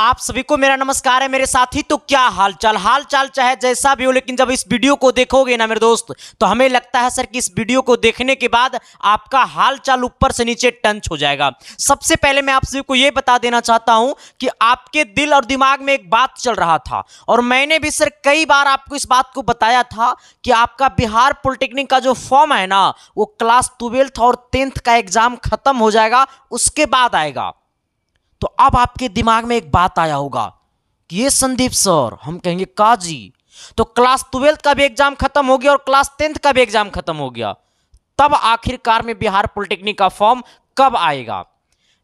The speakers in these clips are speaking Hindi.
आप सभी को मेरा नमस्कार है मेरे साथी तो क्या हालचाल हालचाल चाहे जैसा भी हो लेकिन जब इस वीडियो को देखोगे ना मेरे दोस्त तो हमें लगता है सर कि इस वीडियो को देखने के बाद आपका हालचाल ऊपर से नीचे टंच हो जाएगा सबसे पहले मैं आप सभी को ये बता देना चाहता हूं कि आपके दिल और दिमाग में एक बात चल रहा था और मैंने भी सर कई बार आपको इस बात को बताया था कि आपका बिहार पॉलिटेक्निक का जो फॉर्म है ना वो क्लास ट्वेल्थ और टेंथ का एग्जाम खत्म हो जाएगा उसके बाद आएगा तो अब आपके दिमाग में एक बात आया होगा कि ये संदीप सर हम कहेंगे काजी तो क्लास ट्वेल्थ का भी एग्जाम खत्म हो गया और क्लास टेंथ का भी एग्जाम खत्म हो गया तब आखिरकार में बिहार पॉलिटेक्निक का फॉर्म कब आएगा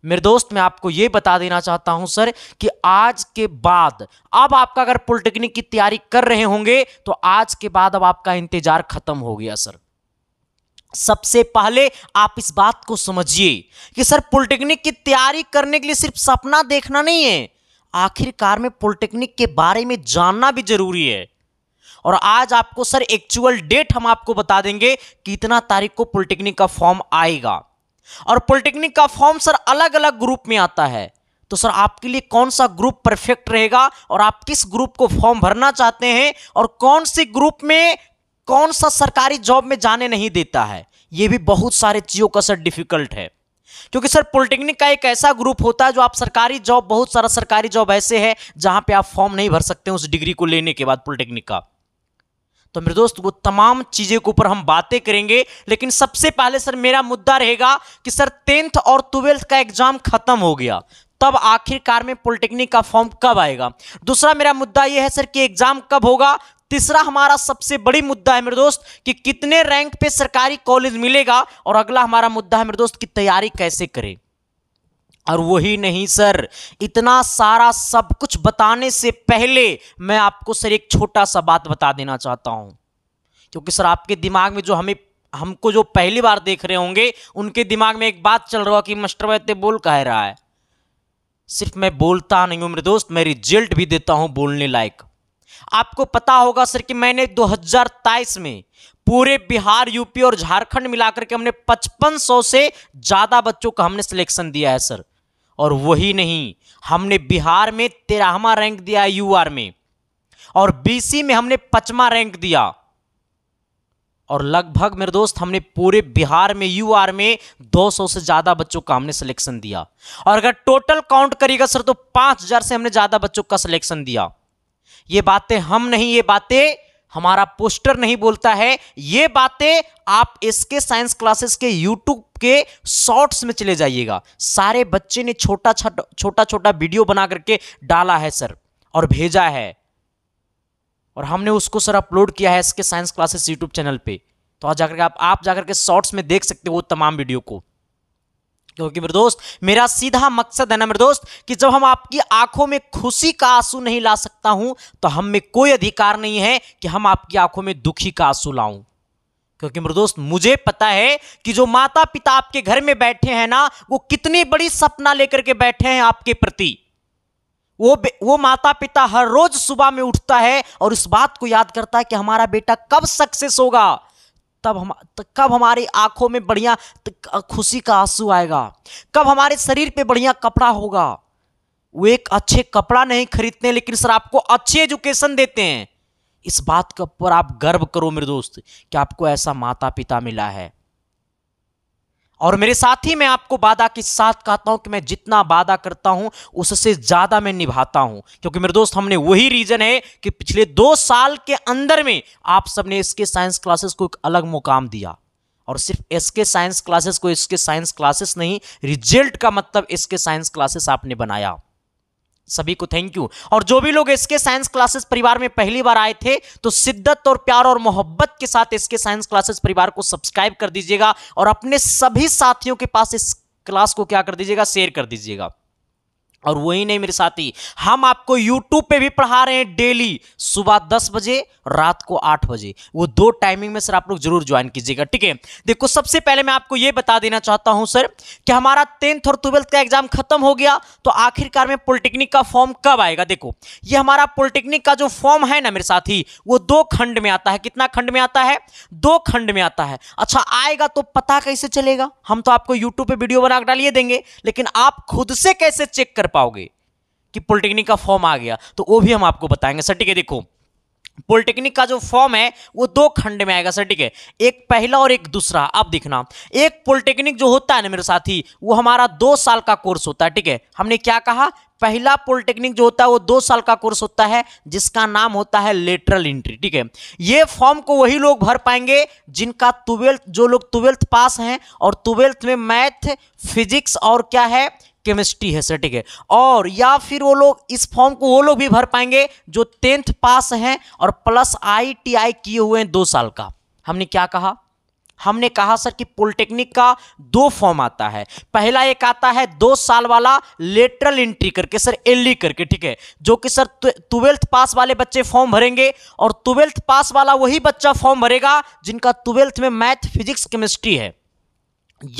मेरे दोस्त मैं आपको यह बता देना चाहता हूं सर कि आज के बाद अब आपका अगर पॉलिटेक्निक की तैयारी कर रहे होंगे तो आज के बाद अब आपका इंतजार खत्म हो गया सर सबसे पहले आप इस बात को समझिए कि सर पॉलिटेक्निक की तैयारी करने के लिए सिर्फ सपना देखना नहीं है आखिरकार में पॉलिटेक्निक के बारे में जानना भी जरूरी है और आज आपको सर एक्चुअल डेट हम आपको बता देंगे कि इतना तारीख को पॉलिटेक्निक का फॉर्म आएगा और पॉलिटेक्निक का फॉर्म सर अलग अलग ग्रुप में आता है तो सर आपके लिए कौन सा ग्रुप परफेक्ट रहेगा और आप किस ग्रुप को फॉर्म भरना चाहते हैं और कौन से ग्रुप में कौन सा सरकारी जॉब में जाने नहीं देता है ये भी बहुत सारे चीज़ों का सर डिफिकल्ट है क्योंकि सर पॉलिटेक्निक का एक ऐसा ग्रुप होता है जो आप सरकारी जॉब बहुत सारा सरकारी जॉब ऐसे है जहां पे आप फॉर्म नहीं भर सकते उस डिग्री को लेने के बाद पॉलिटेक्निक का तो मेरे दोस्त वो तमाम चीज़ें के ऊपर हम बातें करेंगे लेकिन सबसे पहले सर मेरा मुद्दा रहेगा कि सर टेंथ और ट्वेल्थ का एग्जाम खत्म हो गया तब आखिरकार में पॉलिटेक्निक का फॉर्म कब आएगा दूसरा मेरा मुद्दा यह है सर कि एग्जाम कब होगा तीसरा हमारा सबसे बड़ी मुद्दा है मेरे दोस्त कि कितने रैंक पे सरकारी कॉलेज मिलेगा और अगला हमारा मुद्दा है मेरे दोस्त की तैयारी कैसे करें और वही नहीं सर इतना सारा सब कुछ बताने से पहले मैं आपको सर एक छोटा सा बात बता देना चाहता हूं क्योंकि सर आपके दिमाग में जो हमें हमको जो पहली बार देख रहे होंगे उनके दिमाग में एक बात चल रहा है कि मास्टर वैद्य बोल कह रहा है सिर्फ मैं बोलता नहीं हूं मेरे दोस्त मैं रिजल्ट भी देता हूं बोलने लायक आपको पता होगा सर कि मैंने 2023 में पूरे बिहार यूपी और झारखंड मिलाकर के हमने 5500 से ज़्यादा बच्चों का हमने सिलेक्शन दिया है सर और वही नहीं हमने बिहार में तेरहवा रैंक दिया है यूआर में और बीसी में हमने पचवा रैंक दिया और लगभग मेरे दोस्त हमने पूरे बिहार में यू आर में 200 से ज़्यादा बच्चों का हमने सिलेक्शन दिया और अगर टोटल काउंट करिएगा सर तो 5000 से हमने ज़्यादा बच्चों का सिलेक्शन दिया ये बातें हम नहीं ये बातें हमारा पोस्टर नहीं बोलता है ये बातें आप इसके साइंस क्लासेस के यूट्यूब के शॉर्ट्स में चले जाइएगा सारे बच्चे ने छोटा छोटा छोटा वीडियो बना करके डाला है सर और भेजा है और हमने उसको सर अपलोड किया है इसके साइंस क्लासेस यूट्यूब चैनल पे तो आज जाकर आप आप जाकर के शॉर्ट्स में देख सकते हो वो तमाम वीडियो को क्योंकि मेरे दोस्त मेरा सीधा मकसद है ना मेरे दोस्त कि जब हम आपकी आंखों में खुशी का आंसू नहीं ला सकता हूं तो हम में कोई अधिकार नहीं है कि हम आपकी आंखों में दुखी का आंसू लाऊं क्योंकि मेरे दोस्त मुझे पता है कि जो माता पिता आपके घर में बैठे हैं ना वो कितनी बड़ी सपना लेकर के बैठे हैं आपके प्रति वो वो माता पिता हर रोज सुबह में उठता है और उस बात को याद करता है कि हमारा बेटा कब सक्सेस होगा तब हम कब हमारी आंखों में बढ़िया खुशी का आंसू आएगा कब हमारे शरीर पे बढ़िया कपड़ा होगा वो एक अच्छे कपड़ा नहीं खरीदते लेकिन सर आपको अच्छी एजुकेशन देते हैं इस बात के ऊपर आप गर्व करो मेरे दोस्त कि आपको ऐसा माता पिता मिला है और मेरे साथ ही मैं आपको वादा के साथ कहता हूं कि मैं जितना वादा करता हूं उससे ज्यादा मैं निभाता हूं क्योंकि मेरे दोस्त हमने वही रीजन है कि पिछले दो साल के अंदर में आप सबने इसके साइंस क्लासेस को एक अलग मुकाम दिया और सिर्फ इसके साइंस क्लासेस को इसके साइंस क्लासेस नहीं रिजल्ट का मतलब इसके साइंस क्लासेस आपने बनाया सभी को थैंक यू और जो भी लोग इसके साइंस क्लासेस परिवार में पहली बार आए थे तो शिद्दत और प्यार और मोहब्बत के साथ इसके साइंस क्लासेस परिवार को सब्सक्राइब कर दीजिएगा और अपने सभी साथियों के पास इस क्लास को क्या कर दीजिएगा शेयर कर दीजिएगा और वही नहीं मेरे साथी हम आपको यूट्यूब पे भी पढ़ा रहे हैं डेली सुबह दस बजे रात को आठ बजे वो दो टाइमिंग में सर आप लोग जरूर ज्वाइन कीजिएगा ठीक है देखो सबसे पहले मैं आपको ये बता देना चाहता हूं सर कि हमारा टेंथ और ट्वेल्थ का एग्जाम खत्म हो गया तो आखिरकार में पॉलिटेक्निक का फॉर्म कब आएगा देखो ये हमारा पॉलिटेक्निक का जो फॉर्म है ना मेरे साथी वो दो खंड में आता है कितना खंड में आता है दो खंड में आता है अच्छा आएगा तो पता कैसे चलेगा हम तो आपको यूट्यूब पर वीडियो बनाकर डालिए देंगे लेकिन आप खुद से कैसे चेक कर पाओगे कि पॉलिटेक्निक का फॉर्म आ गया तो वो भी हम आपको बताएंगे सर ठीक है देखो पॉलिटेक्निक का जो फॉर्म है वो दो खंड में आएगा सर ठीक है एक पहला और एक दूसरा आप देखना एक पॉलिटेक्निक जो होता है ना मेरे साथी वो हमारा दो साल का कोर्स होता है ठीक है हमने क्या कहा पहला पॉलिटेक्निक जो होता है वो दो साल का कोर्स होता है जिसका नाम होता है लेटरल एंट्री ठीक है ये फॉर्म को वही लोग भर पाएंगे जिनका ट्वेल्थ जो लोग ट्वेल्थ पास हैं और ट्वेल्थ में मैथ फिजिक्स और क्या है केमिस्ट्री है सर ठीक है और या फिर वो लोग इस फॉर्म को वो लोग भी भर पाएंगे जो टेंथ पास हैं और प्लस आई टी आई किए हुए हैं दो साल का हमने क्या कहा हमने कहा सर कि पॉलिटेक्निक का दो फॉर्म आता है पहला एक आता है दो साल वाला लेटरल एंट्री करके सर एल e करके ठीक है जो कि सर ट्वेल्थ पास वाले बच्चे फॉर्म भरेंगे और ट्वेल्थ पास वाला वही बच्चा फॉर्म भरेगा जिनका ट्वेल्थ में मैथ फिजिक्स केमिस्ट्री है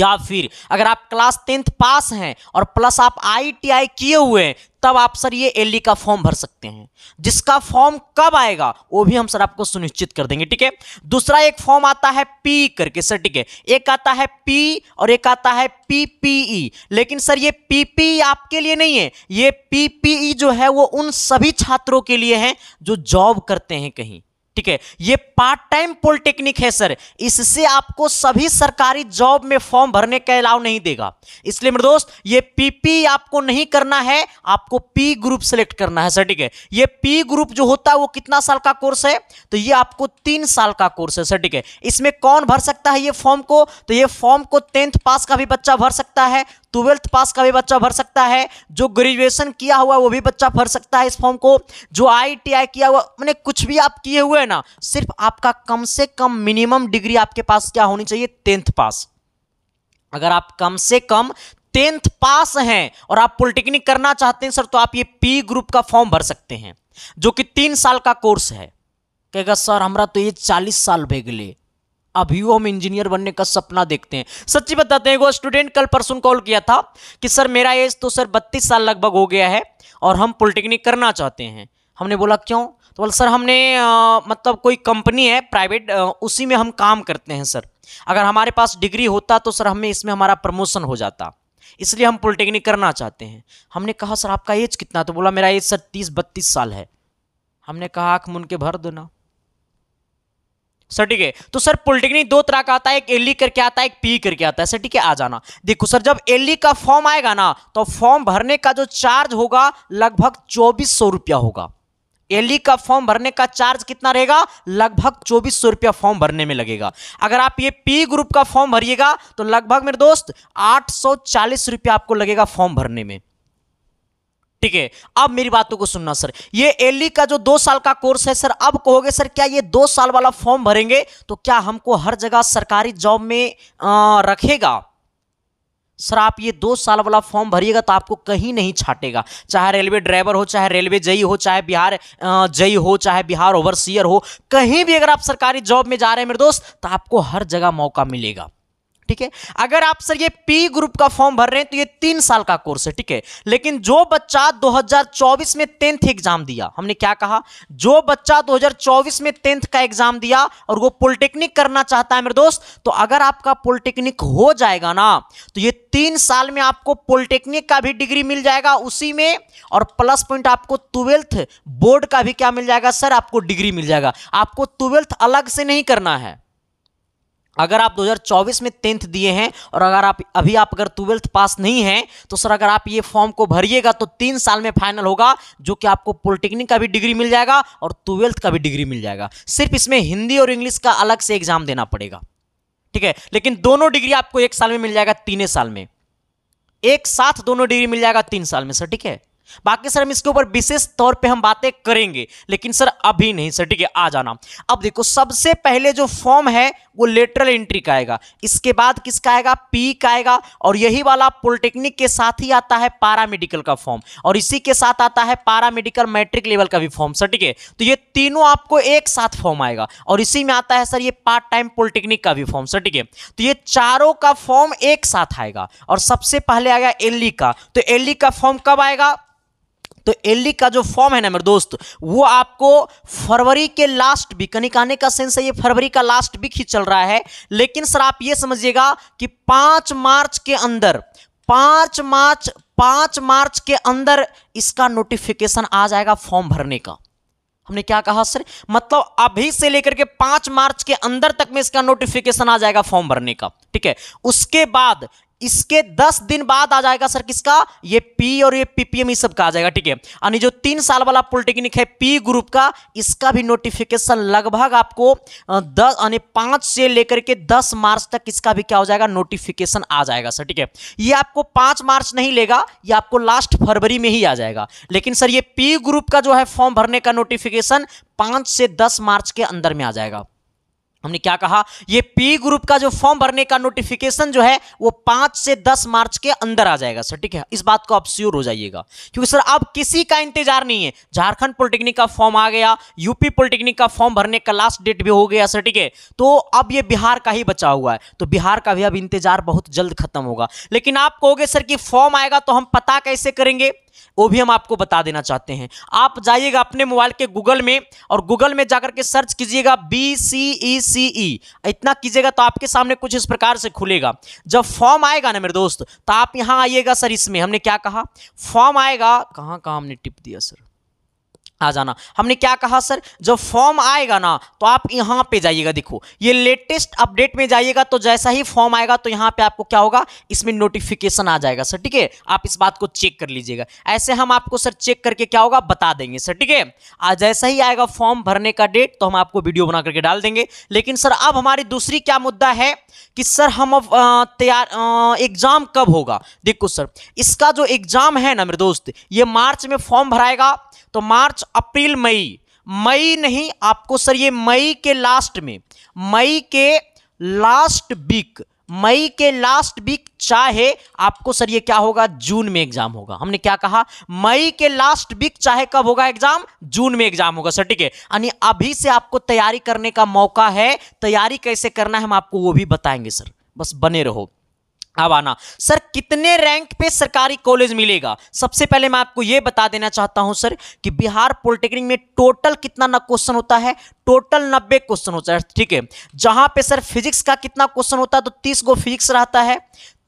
या फिर अगर आप क्लास टेंथ पास हैं और प्लस आप आईटीआई किए हुए हैं तब आप सर ये एल का फॉर्म भर सकते हैं जिसका फॉर्म कब आएगा वो भी हम सर आपको सुनिश्चित कर देंगे ठीक है दूसरा एक फॉर्म आता है पी करके सर ठीक है एक आता है पी और एक आता है पीपीई e। लेकिन सर ये पीपीई e आपके लिए नहीं है ये पीपीई e जो है वो उन सभी छात्रों के लिए है जो जॉब करते हैं कहीं ठीक है ये पार्ट टाइम पॉलिटेक्निक है सर इससे आपको सभी सरकारी जॉब में फॉर्म भरने का अलाव नहीं देगा इसलिए मेरे दोस्त ये पीपी आपको नहीं करना है आपको पी ग्रुप सेलेक्ट करना है सर ठीक है ये पी ग्रुप जो होता है वो कितना साल का कोर्स है तो ये आपको तीन साल का कोर्स है सर ठीक है इसमें कौन भर सकता है ये फॉर्म को तो ये फॉर्म को टेंथ पास का भी बच्चा भर सकता है ट्वेल्थ पास का भी बच्चा भर सकता है जो ग्रेजुएशन किया हुआ वो भी बच्चा भर सकता है इस फॉर्म को जो आई किया हुआ मैंने कुछ भी आप किए हुए ना सिर्फ आपका कम से कम मिनिमम डिग्री आपके पास क्या होनी चाहिए टेंथ पास अगर आप कम से कम टेंथ पास हैं और आप पॉलिटेक्निक करना चाहते हैं सर तो आप ये पी ग्रुप का फॉर्म भर सकते हैं जो कि तीन साल का कोर्स है कहेगा सर हमारा तो ये चालीस साल भे गए अभी हम इंजीनियर बनने का सपना देखते हैं सच्ची बताते हैं वो स्टूडेंट कल परसों कॉल किया था कि सर मेरा एज तो सर बत्तीस साल लगभग हो गया है और हम पॉलिटेक्निक करना चाहते हैं हमने बोला क्यों तो बोला सर हमने आ, मतलब कोई कंपनी है प्राइवेट उसी में हम काम करते हैं सर अगर हमारे पास डिग्री होता तो सर हमें इसमें हमारा प्रमोशन हो जाता इसलिए हम पॉलिटेक्निक करना चाहते हैं हमने कहा सर आपका एज कितना तो बोला मेरा एज सर तीस बत्तीस साल है हमने कहा आँख मुन के भर दो ना सर ठीक है तो सर पॉलिटेक्निक दो तरह का आता है एक एलई करके आता है एक पी करके आता है सर ठीक है आ जाना देखो सर जब एलई का फॉर्म आएगा ना तो फॉर्म भरने का जो चार्ज होगा लगभग चौबीस सौ रुपया होगा एलई का फॉर्म भरने का चार्ज कितना रहेगा लगभग चौबीस सौ रुपया फॉर्म भरने में लगेगा अगर आप ये पी ग्रुप का फॉर्म भरिएगा तो लगभग मेरे दोस्त आठ सौ चालीस रुपया आपको लगेगा फॉर्म भरने में ठीक है अब मेरी बातों को सुनना सर ये एली का जो दो साल का कोर्स है सर अब कहोगे सर क्या ये दो साल वाला फॉर्म भरेंगे तो क्या हमको हर जगह सरकारी जॉब में आ, रखेगा सर आप ये दो साल वाला फॉर्म भरिएगा तो आपको कहीं नहीं छाटेगा चाहे रेलवे ड्राइवर हो चाहे रेलवे जई हो चाहे बिहार जई हो चाहे बिहार ओवरसियर हो कहीं भी अगर आप सरकारी जॉब में जा रहे हैं मेरे दोस्त तो आपको हर जगह मौका मिलेगा ठीक है अगर आप सर ये पी ग्रुप का फॉर्म भर रहे हैं तो ये तीन साल का कोर्स है ठीक है लेकिन जो बच्चा 2024 में टेंथ एग्जाम दिया हमने क्या कहा जो बच्चा 2024 में टेंथ का एग्जाम दिया और वो पॉलिटेक्निक करना चाहता है मेरे दोस्त तो अगर आपका पॉलिटेक्निक हो जाएगा ना तो ये तीन साल में आपको पॉलिटेक्निक का भी डिग्री मिल जाएगा उसी में और प्लस पॉइंट आपको ट्वेल्थ बोर्ड का भी क्या मिल जाएगा सर आपको डिग्री मिल जाएगा आपको ट्वेल्थ अलग से नहीं करना है अगर आप 2024 में टेंथ दिए हैं और अगर आप अभी आप अगर ट्वेल्थ पास नहीं हैं तो सर अगर आप ये फॉर्म को भरिएगा तो तीन साल में फाइनल होगा जो कि आपको पॉलिटेक्निक का भी डिग्री मिल जाएगा और ट्वेल्थ का भी डिग्री मिल जाएगा सिर्फ इसमें हिंदी और इंग्लिश का अलग से एग्जाम देना पड़ेगा ठीक है लेकिन दोनों डिग्री आपको एक साल में मिल जाएगा तीन साल में एक साथ दोनों डिग्री मिल जाएगा तीन साल में सर ठीक है बाकी सर हम इसके ऊपर विशेष तौर पे हम बातें करेंगे लेकिन सर अभी नहीं सर ठीक है आ जाना अब देखो सबसे पहले जो फॉर्म है वो लेटरल एंट्री का आएगा इसके बाद किसका आएगा पी का आएगा और यही वाला पॉलिटेक्निक के साथ ही आता है पारामेडिकल का फॉर्म और इसी के साथ आता है पारामेडिकल मैट्रिक लेवल का भी फॉर्म सर ठीक है तो ये तीनों आपको एक साथ फॉर्म आएगा और इसी में आता है सर ये पार्ट टाइम पॉलिटेक्निक का भी फॉर्म सर ठीक है तो ये चारों का फॉर्म एक साथ आएगा और सबसे पहले आएगा एल e का तो एल e का फॉर्म कब आएगा तो एल का जो फॉर्म है ना मेरे दोस्त वो आपको फरवरी के लास्ट वीक यानी कहने का सेंस है ये फरवरी का लास्ट वीक ही चल रहा है लेकिन सर आप ये समझिएगा कि पांच मार्च के अंदर पांच मार्च पांच मार्च के अंदर इसका नोटिफिकेशन आ जाएगा फॉर्म भरने का हमने क्या कहा सर मतलब अभी से लेकर के पांच मार्च के अंदर तक में इसका नोटिफिकेशन आ जाएगा फॉर्म भरने का ठीक है उसके बाद इसके दस दिन बाद आ जाएगा सर किसका ये पी और ये पीपीएम सब का आ जाएगा ठीक है यानी जो तीन साल वाला पॉलिटेक्निक है पी ग्रुप का इसका भी नोटिफिकेशन लगभग आपको दस यानी पांच से लेकर के दस मार्च तक इसका भी क्या हो जाएगा नोटिफिकेशन आ जाएगा सर ठीक है ये आपको पांच मार्च नहीं लेगा ये आपको लास्ट फरवरी में ही आ जाएगा लेकिन सर ये पी ग्रुप का जो है फॉर्म भरने का नोटिफिकेशन पांच से दस मार्च के अंदर में आ जाएगा हमने क्या कहा ये पी ग्रुप का जो फॉर्म भरने का नोटिफिकेशन जो है वो पांच से दस मार्च के अंदर आ जाएगा सर ठीक है इस बात को आप श्योर हो जाइएगा क्योंकि सर अब किसी का इंतजार नहीं है झारखंड पॉलिटेक्निक का फॉर्म आ गया यूपी पॉलिटेक्निक का फॉर्म भरने का लास्ट डेट भी हो गया सर ठीक है तो अब ये बिहार का ही बचा हुआ है तो बिहार का भी अब इंतजार बहुत जल्द खत्म होगा लेकिन आप कहोगे सर कि फॉर्म आएगा तो हम पता कैसे करेंगे वो भी हम आपको बता देना चाहते हैं आप जाइएगा अपने मोबाइल के गूगल में और गूगल में जाकर के सर्च कीजिएगा बी सी ई सी ई इतना कीजिएगा तो आपके सामने कुछ इस प्रकार से खुलेगा जब फॉर्म आएगा ना मेरे दोस्त तो आप यहाँ आइएगा सर इसमें हमने क्या कहा फॉर्म आएगा कहाँ कहाँ हमने टिप दिया सर आ जाना हमने क्या कहा सर जब फॉर्म आएगा ना तो आप यहां पे जाइएगा देखो ये लेटेस्ट अपडेट में जाइएगा तो जैसा ही फॉर्म आएगा तो यहां पे आपको क्या होगा इसमें नोटिफिकेशन आ जाएगा सर ठीक है आप इस बात को चेक कर लीजिएगा ऐसे हम आपको सर चेक करके क्या होगा बता देंगे सर ठीक है आज जैसा ही आएगा फॉर्म भरने का डेट तो हम आपको वीडियो बना करके डाल देंगे लेकिन सर अब हमारी दूसरी क्या मुद्दा है कि सर हम अब तैयार एग्जाम कब होगा देखो सर इसका जो एग्जाम है ना मेरे दोस्त ये मार्च में फॉर्म भराएगा तो मार्च अप्रैल मई मई नहीं आपको सर ये मई के लास्ट में मई के लास्ट वीक मई के लास्ट वीक चाहे आपको सर ये क्या होगा जून में एग्जाम होगा हमने क्या कहा मई के लास्ट वीक चाहे कब होगा एग्जाम जून में एग्जाम होगा सर ठीक है यानी अभी से आपको तैयारी करने का मौका है तैयारी कैसे करना है हम आपको वो भी बताएंगे सर बस बने रहो अब हाँ, आना सर कितने रैंक पे सरकारी कॉलेज मिलेगा सबसे पहले मैं आपको ये बता देना चाहता हूं सर कि बिहार पॉलिटेक्निक में टोटल कितना ना क्वेश्चन होता है टोटल नब्बे क्वेश्चन होता है ठीक है जहां पे सर फिजिक्स का कितना क्वेश्चन होता है तो तीस गो फिजिक्स रहता है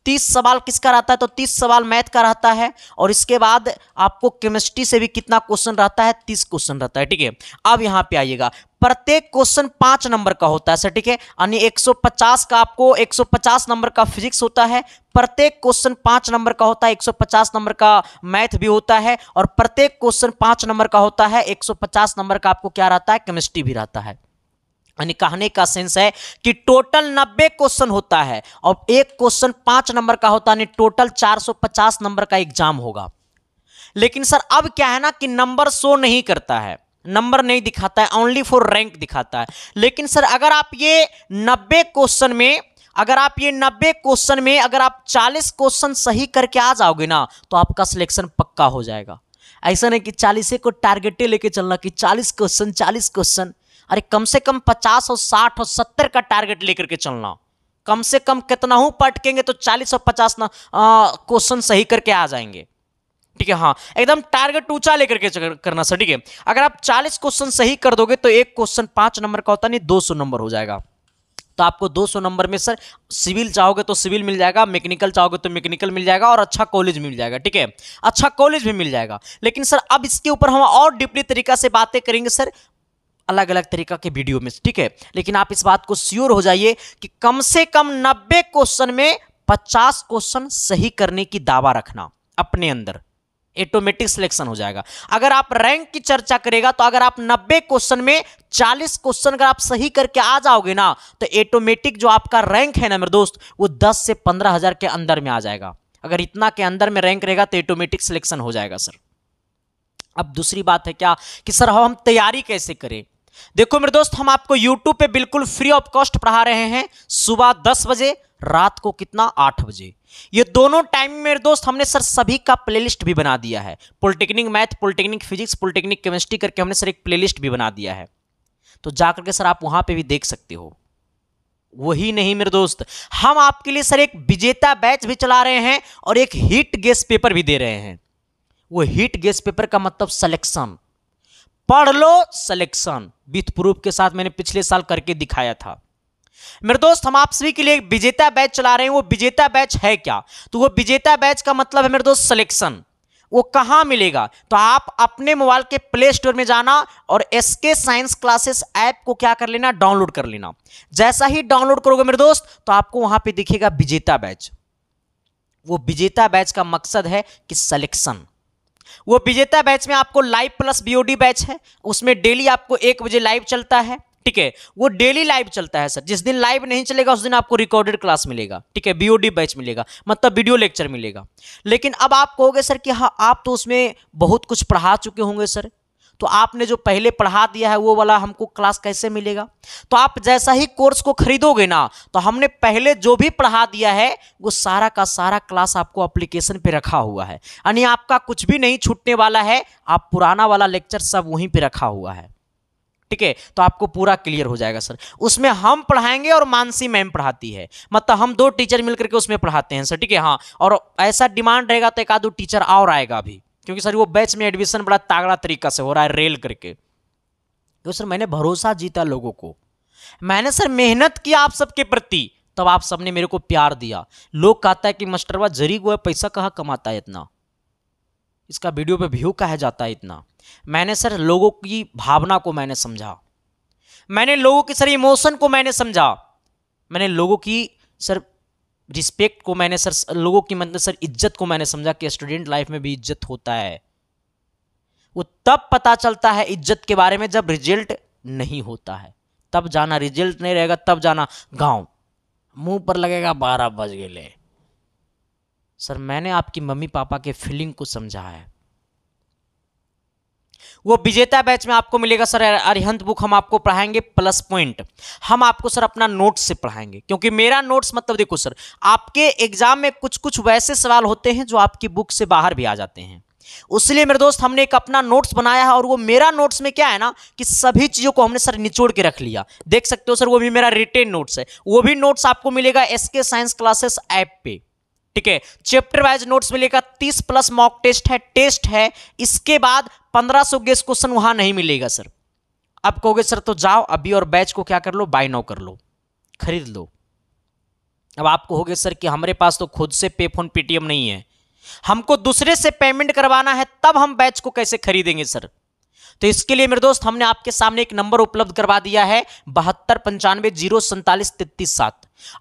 तीस सवाल किसका रहता है तो तीस सवाल मैथ का रहता है और इसके बाद आपको केमिस्ट्री से भी कितना क्वेश्चन रहता है तीस क्वेश्चन रहता है ठीक है अब यहाँ पे आइएगा प्रत्येक क्वेश्चन पांच नंबर का होता है सर ठीक है यानी 150 का आपको 150 नंबर का फिजिक्स होता है प्रत्येक क्वेश्चन पांच नंबर का होता है 150 नंबर का मैथ भी होता है और प्रत्येक क्वेश्चन पांच नंबर का होता है 150 नंबर का आपको क्या रहता है केमिस्ट्री भी रहता है यानी कहने का सेंस है कि टोटल 90 क्वेश्चन होता है और एक क्वेश्चन पांच नंबर का होता है यानी टोटल चार नंबर का एग्जाम होगा लेकिन सर अब क्या है ना कि नंबर शो नहीं करता है नंबर नहीं दिखाता है ओनली फॉर रैंक दिखाता है लेकिन सर अगर आप ये नब्बे क्वेश्चन में अगर आप ये नब्बे क्वेश्चन में अगर आप चालीस क्वेश्चन सही करके आ जाओगे ना तो आपका सिलेक्शन पक्का हो जाएगा ऐसा नहीं कि चालीसे को टारगेटे लेके चलना कि चालीस क्वेश्चन चालीस क्वेश्चन अरे कम से कम पचास और साठ और सत्तर का टारगेट लेकर के चलना कम से कम कितना हूं पटकेंगे तो चालीस और पचास ना क्वेश्चन सही करके आ जाएंगे ठीक है हाँ एकदम टारगेट ऊंचा लेकर के करना सर ठीक है अगर आप 40 क्वेश्चन सही कर दोगे तो एक क्वेश्चन पांच नंबर का होता नहीं सौ नंबर हो जाएगा तो आपको 200 नंबर में सर सिविल चाहोगे तो सिविल मिल जाएगा मैकेनिकल चाहोगे तो मैकेनिकल मिल जाएगा और अच्छा कॉलेज मिल जाएगा ठीक है अच्छा कॉलेज भी मिल जाएगा लेकिन सर अब इसके ऊपर हम और डीपली तरीका से बातें करेंगे सर अलग अलग तरीका के वीडियो में ठीक है लेकिन आप इस बात को श्योर हो जाइए कि कम से कम नब्बे क्वेश्चन में पचास क्वेश्चन सही करने की दावा रखना अपने अंदर ऑटोमेटिक सिलेक्शन हो जाएगा अगर आप रैंक की चर्चा करेगा तो अगर आप 90 क्वेश्चन में 40 क्वेश्चन अगर आप सही करके आ जाओगे ना तो ऑटोमेटिक जो आपका रैंक है ना मेरे दोस्त वो 10 से पंद्रह हजार के अंदर में आ जाएगा अगर इतना के अंदर में रैंक रहेगा तो ऑटोमेटिक सिलेक्शन हो जाएगा सर अब दूसरी बात है क्या कि सर हम तैयारी कैसे करें देखो मेरे दोस्त हम आपको यूट्यूब पे बिल्कुल फ्री ऑफ कॉस्ट पढ़ा रहे हैं सुबह दस बजे रात को कितना आठ बजे ये दोनों टाइम में मेरे दोस्त हमने सर सभी का प्लेलिस्ट भी बना दिया है polytechnic math polytechnic physics polytechnic chemistry करके हमने सर एक प्लेलिस्ट भी बना दिया है तो जाकर के सर आप वहां पे भी देख सकते हो वही नहीं मेरे दोस्त हम आपके लिए सर एक विजेता बैच भी चला रहे हैं और एक हिट गेस पेपर भी दे रहे हैं वो हिट गेस पेपर का मतलब सिलेक्शन पढ़ लो सिलेक्शन विथ प्रूफ के साथ मैंने पिछले साल करके दिखाया था मेरे दोस्त हम आप सभी के लिए विजेता बैच चला रहे हैं वो विजेता बैच है क्या तो वो विजेता बैच का मतलब है मेरे दोस्त सिलेक्शन वो कहाँ मिलेगा तो आप अपने मोबाइल के प्ले स्टोर में जाना और एसके साइंस क्लासेस ऐप को क्या कर लेना डाउनलोड कर लेना जैसा ही डाउनलोड करोगे मेरे दोस्त तो आपको वहां पे दिखेगा विजेता बैच वो विजेता बैच का मकसद है कि सिलेक्शन वो विजेता बैच में आपको लाइव प्लस बीओडी बैच है उसमें डेली आपको एक बजे लाइव चलता है ठीक है वो डेली लाइव चलता है सर जिस दिन लाइव नहीं चलेगा उस दिन आपको रिकॉर्डेड क्लास मिलेगा ठीक है बीओडी बैच मिलेगा मतलब वीडियो लेक्चर मिलेगा लेकिन अब आप कहोगे सर कि हाँ आप तो उसमें बहुत कुछ पढ़ा चुके होंगे सर तो आपने जो पहले पढ़ा दिया है वो वाला हमको क्लास कैसे मिलेगा तो आप जैसा ही कोर्स को खरीदोगे ना तो हमने पहले जो भी पढ़ा दिया है वो सारा का सारा क्लास आपको एप्लीकेशन पे रखा हुआ है यानी आपका कुछ भी नहीं छूटने वाला है आप पुराना वाला लेक्चर सब वहीं पे रखा हुआ है ठीक है तो आपको पूरा क्लियर हो जाएगा सर उसमें हम पढ़ाएंगे और मानसी मैम पढ़ाती है मतलब हम दो टीचर मिलकर के उसमें पढ़ाते हैं सर ठीक है हाँ और ऐसा डिमांड रहेगा तो एक आधो टीचर और आएगा अभी क्योंकि सर वो बैच में एडमिशन बड़ा तागड़ा तरीका से हो रहा है रेल करके तो सर मैंने भरोसा जीता लोगों को मैंने सर मेहनत किया आप सबके प्रति तब आप सबने मेरे को प्यार दिया लोग कहता है कि मास्टर बा जरी गो पैसा कहाँ कमाता है इतना इसका वीडियो पे व्यू कहा जाता है इतना मैंने सर लोगों की भावना को मैंने समझा मैंने लोगों के सर इमोशन को मैंने समझा मैंने लोगों की सर रिस्पेक्ट को मैंने सर लोगों की मतलब सर इज्जत को मैंने समझा कि स्टूडेंट लाइफ में भी इज्जत होता है वो तब पता चलता है इज्जत के बारे में जब रिजल्ट नहीं होता है तब जाना रिजल्ट नहीं रहेगा तब जाना गांव मुंह पर लगेगा बारह बज गए सर मैंने आपकी मम्मी पापा के फीलिंग को समझा है वो विजेता बैच में आपको मिलेगा सर अरिहंत बुक हम आपको पढ़ाएंगे प्लस पॉइंट हम आपको सर अपना नोट्स से पढ़ाएंगे क्योंकि मेरा नोट्स मतलब देखो सर आपके एग्जाम में कुछ कुछ वैसे सवाल होते हैं जो आपकी बुक से बाहर भी आ जाते हैं उसलिए मेरे दोस्त हमने एक अपना नोट्स बनाया है और वो मेरा नोट्स में क्या है ना कि सभी चीज़ों को हमने सर निचोड़ के रख लिया देख सकते हो सर वो भी मेरा रिटेन नोट्स है वो भी नोट्स आपको मिलेगा एसके साइंस क्लासेस ऐप पे ठीक है चैप्टर वाइज नोट्स मिलेगा तीस प्लस मॉक टेस्ट है टेस्ट है इसके बाद पंद्रह सौ गेस क्वेश्चन वहां नहीं मिलेगा सर आप कहोगे सर तो जाओ अभी और बैच को क्या कर लो बाय नाउ कर लो खरीद लो अब आप कहोगे सर कि हमारे पास तो खुद से पे फोन पेटीएम नहीं है हमको दूसरे से पेमेंट करवाना है तब हम बैच को कैसे खरीदेंगे सर तो इसके लिए मेरे दोस्त हमने आपके सामने एक नंबर उपलब्ध करवा दिया है बहत्तर पंचानवे जीरो सैंतालीस तैतीस सात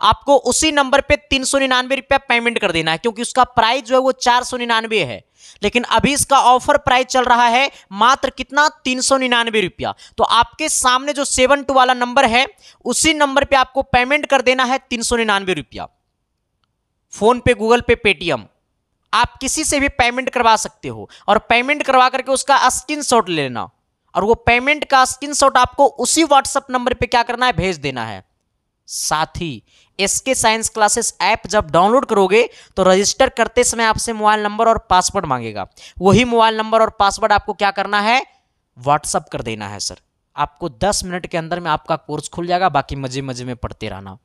आपको उसी नंबर पे तीन सौ निन्यानवे रुपया पेमेंट कर देना है क्योंकि उसका प्राइस जो है वो चार सौ निन्यानवे है लेकिन अभी इसका ऑफर प्राइस चल रहा है मात्र कितना तीन सौ निन्यानवे रुपया तो आपके सामने जो सेवन टू वाला नंबर है उसी नंबर पे आपको पेमेंट कर देना है तीन सौ निन्यानवे रुपया phone PhonePe Google pay Paytm आप किसी से भी पेमेंट करवा सकते हो और पेमेंट करवा करके उसका स्क्रीन शॉट लेना और वो पेमेंट का स्क्रीन शॉट आपको उसी व्हाट्सअप नंबर पर क्या करना है भेज देना है साथ ही एसके साइंस क्लासेस ऐप जब डाउनलोड करोगे तो रजिस्टर करते समय आपसे मोबाइल नंबर और पासवर्ड मांगेगा वही मोबाइल नंबर और पासवर्ड आपको क्या करना है व्हाट्सअप कर देना है सर आपको 10 मिनट के अंदर में आपका कोर्स खुल जाएगा बाकी मजे मजे में पढ़ते रहना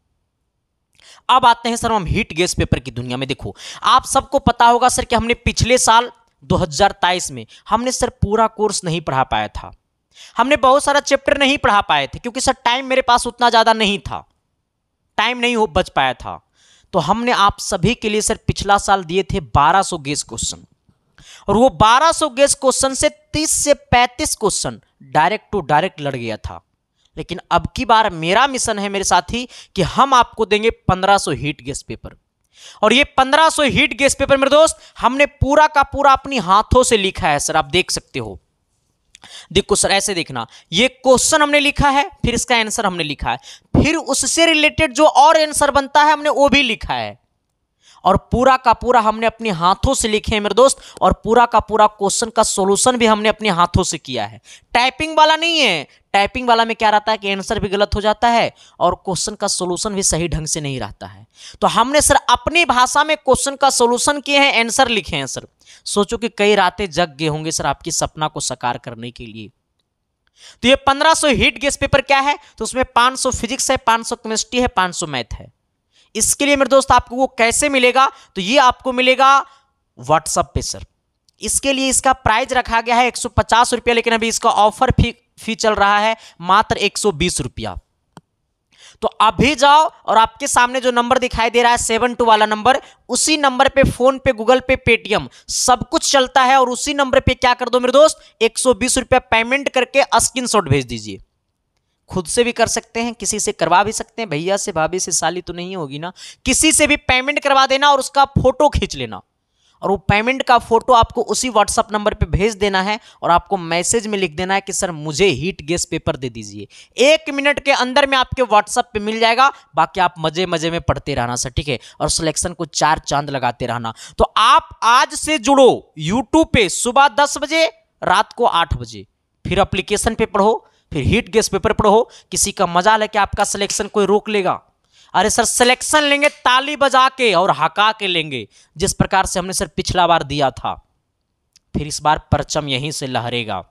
अब आते हैं सर हम हीट गैस पेपर की दुनिया में देखो आप सबको पता होगा सर कि हमने पिछले साल 2023 में हमने सर पूरा कोर्स नहीं पढ़ा पाया था हमने बहुत सारा चैप्टर नहीं पढ़ा पाए थे क्योंकि सर टाइम मेरे पास उतना ज़्यादा नहीं था टाइम नहीं हो बच पाया था तो हमने आप सभी के लिए सर पिछला साल दिए थे 1200 गेस क्वेश्चन और वो 1200 गेस क्वेश्चन से 30 से 35 क्वेश्चन डायरेक्ट टू डायरेक्ट लड़ गया था लेकिन अब की बार मेरा मिशन है मेरे साथी कि हम आपको देंगे 1500 हीट गैस पेपर और ये 1500 हीट गैस पेपर मेरे दोस्त हमने पूरा का पूरा अपनी हाथों से लिखा है सर आप देख सकते हो देखो सर ऐसे देखना ये क्वेश्चन हमने लिखा है फिर इसका आंसर हमने लिखा है फिर उससे रिलेटेड जो और आंसर बनता है हमने वो भी लिखा है और पूरा का पूरा हमने अपने हाथों से लिखे हैं मेरे दोस्त और पूरा का पूरा क्वेश्चन का सोल्यूशन भी हमने अपने हाथों से किया है टाइपिंग वाला नहीं है टाइपिंग वाला में क्या रहता है कि आंसर भी गलत हो जाता है और क्वेश्चन का सोल्यूशन भी सही ढंग से नहीं रहता है तो हमने सर अपनी भाषा में क्वेश्चन का सोल्यूशन किए हैं आंसर लिखे हैं सर सोचो कि कई रातें जग गए होंगे सर आपकी सपना को साकार करने के लिए तो ये 1500 हिट गेस पेपर क्या है तो उसमें 500 फिजिक्स है 500 केमिस्ट्री है 500 मैथ है इसके लिए मेरे दोस्त आपको वो कैसे मिलेगा तो ये आपको मिलेगा व्हाट्सअप पे सर इसके लिए इसका प्राइस रखा गया है एक सौ लेकिन अभी इसका ऑफर फी फी चल रहा है मात्र एक रुपया तो अभी जाओ और आपके सामने जो नंबर दिखाई दे रहा है सेवन टू वाला नंबर उसी नंबर पे PhonePe Google pay Paytm सब कुछ चलता है और उसी नंबर पे क्या कर दो मेरे दोस्त एक सौ बीस रुपया पेमेंट करके स्क्रीनशॉट भेज दीजिए खुद से भी कर सकते हैं किसी से करवा भी सकते हैं भैया से भाभी से साली तो नहीं होगी ना किसी से भी पेमेंट करवा देना और उसका फोटो खींच लेना और वो पेमेंट का फोटो आपको उसी व्हाट्सअप नंबर पे भेज देना है और आपको मैसेज में लिख देना है कि सर मुझे हीट गैस पेपर दे दीजिए एक मिनट के अंदर में आपके व्हाट्सअप पे मिल जाएगा बाकी आप मजे मजे में पढ़ते रहना सर ठीक है और सिलेक्शन को चार चांद लगाते रहना तो आप आज से जुड़ो यूट्यूब पे सुबह दस बजे रात को आठ बजे फिर अप्लीकेशन पे पढ़ो फिर हीट गैस पेपर पढ़ो किसी का मजा लेके आपका सिलेक्शन कोई रोक लेगा अरे सर सिलेक्शन लेंगे ताली बजा के और हका के लेंगे जिस प्रकार से हमने सर पिछला बार दिया था फिर इस बार परचम यहीं से लहरेगा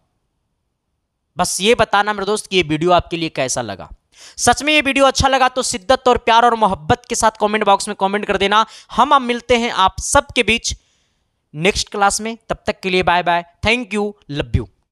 बस ये बताना मेरे दोस्त कि ये वीडियो आपके लिए कैसा लगा सच में ये वीडियो अच्छा लगा तो शिद्दत और प्यार और मोहब्बत के साथ कमेंट बॉक्स में कमेंट कर देना हम अब मिलते हैं आप सबके बीच नेक्स्ट क्लास में तब तक के लिए bye bye thank you love you